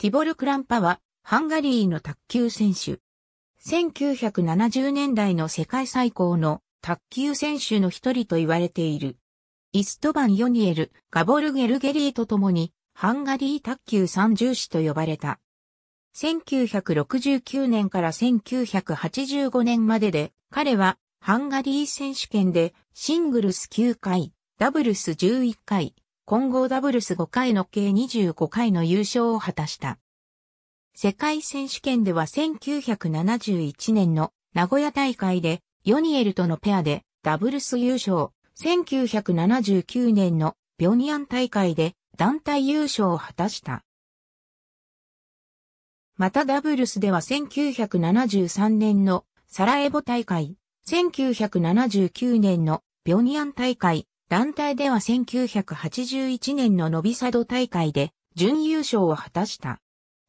ティボル・クランパは、ハンガリーの卓球選手。1970年代の世界最高の卓球選手の一人と言われている。イストバン・ヨニエル、ガボル・ゲルゲリーと共に、ハンガリー卓球三重士と呼ばれた。1969年から1985年までで、彼はハンガリー選手権でシングルス9回、ダブルス11回、混合ダブルス5回の計25回の優勝を果たした。世界選手権では1971年の名古屋大会でヨニエルとのペアでダブルス優勝、1979年のビョニアン大会で団体優勝を果たした。またダブルスでは1973年のサラエボ大会、1979年のビョニアン大会、団体では1981年のノビサド大会で準優勝を果たした。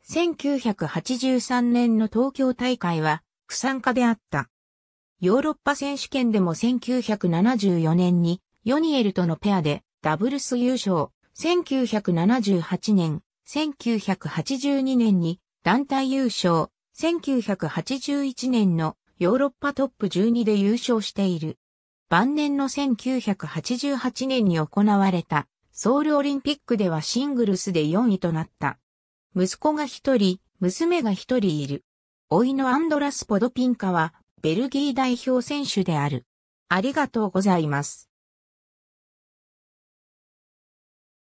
1983年の東京大会は不参加であった。ヨーロッパ選手権でも1974年にヨニエルとのペアでダブルス優勝、1978年、1982年に団体優勝、1981年のヨーロッパトップ12で優勝している。晩年の1988年に行われたソウルオリンピックではシングルスで4位となった。息子が一人、娘が一人いる。老いのアンドラス・ポドピンカはベルギー代表選手である。ありがとうございます。